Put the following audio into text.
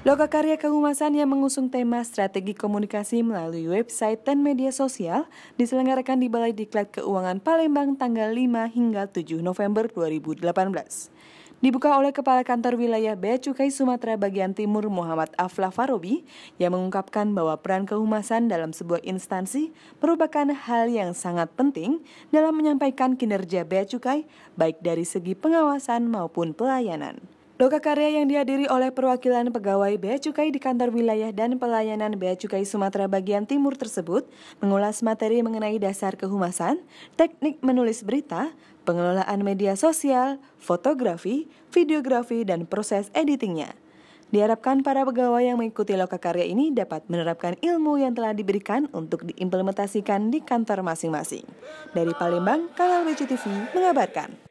Lokakarya Kehumasan yang mengusung tema strategi komunikasi melalui website dan media sosial diselenggarakan di Balai Diklat Keuangan Palembang tanggal 5 hingga 7 November 2018. Dibuka oleh Kepala Kantor Wilayah Bea Cukai Sumatera Bagian Timur Muhammad Afla Farobi yang mengungkapkan bahwa peran kehumasan dalam sebuah instansi merupakan hal yang sangat penting dalam menyampaikan kinerja Bea Cukai baik dari segi pengawasan maupun pelayanan. Loka karya yang dihadiri oleh perwakilan pegawai Bea Cukai di kantor wilayah dan pelayanan Bea Cukai Sumatera bagian timur tersebut mengulas materi mengenai dasar kehumasan, teknik menulis berita, pengelolaan media sosial, fotografi, videografi, dan proses editingnya. Diharapkan para pegawai yang mengikuti loka karya ini dapat menerapkan ilmu yang telah diberikan untuk diimplementasikan di kantor masing-masing. Dari Palembang, Kanal TV mengabarkan.